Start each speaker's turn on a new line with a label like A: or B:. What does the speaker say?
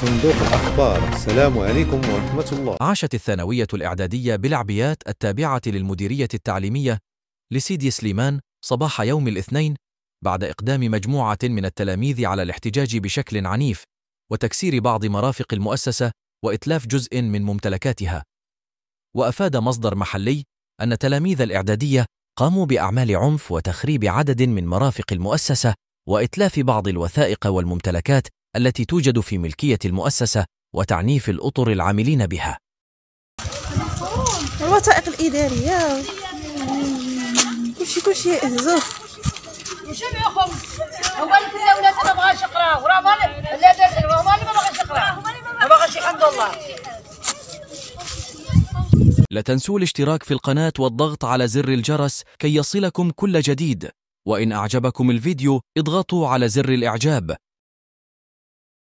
A: صندوق الأخبار السلام عليكم ورحمة الله عاشت الثانوية الإعدادية بالعبيات التابعة للمديرية التعليمية لسيدي سليمان صباح يوم الاثنين بعد إقدام مجموعة من التلاميذ على الاحتجاج بشكل عنيف وتكسير بعض مرافق المؤسسة وإتلاف جزء من ممتلكاتها وأفاد مصدر محلي أن تلاميذ الإعدادية قاموا بأعمال عنف وتخريب عدد من مرافق المؤسسة وإتلاف بعض الوثائق والممتلكات التي توجد في ملكية المؤسسة وتعنيف الأطر العاملين بها
B: الوثائق الإدارية كلشي كلشي هزوف
C: جمعكم هما اللي كنا ولادنا ما بغاش يقراو راه هما اللي هما اللي ما بغاش يقراو ما بغاش يحمد الله
A: لا تنسوا الاشتراك في القناة والضغط على زر الجرس كي يصلكم كل جديد وإن أعجبكم الفيديو اضغطوا على زر الإعجاب